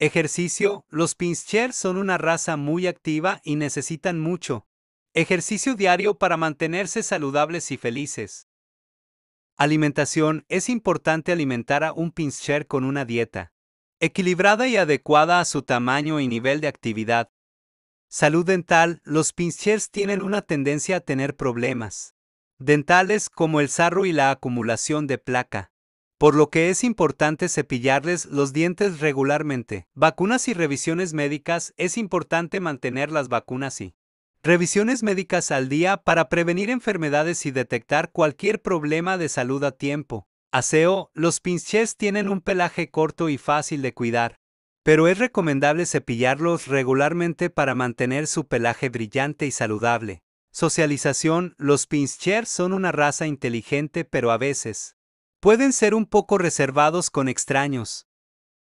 Ejercicio. Los pinchers son una raza muy activa y necesitan mucho. Ejercicio diario para mantenerse saludables y felices. Alimentación. Es importante alimentar a un pinscher con una dieta equilibrada y adecuada a su tamaño y nivel de actividad. Salud dental. Los pinschers tienen una tendencia a tener problemas dentales como el sarro y la acumulación de placa por lo que es importante cepillarles los dientes regularmente. Vacunas y revisiones médicas, es importante mantener las vacunas y revisiones médicas al día para prevenir enfermedades y detectar cualquier problema de salud a tiempo. Aseo, los Pinschers tienen un pelaje corto y fácil de cuidar, pero es recomendable cepillarlos regularmente para mantener su pelaje brillante y saludable. Socialización, los pinchers son una raza inteligente pero a veces Pueden ser un poco reservados con extraños.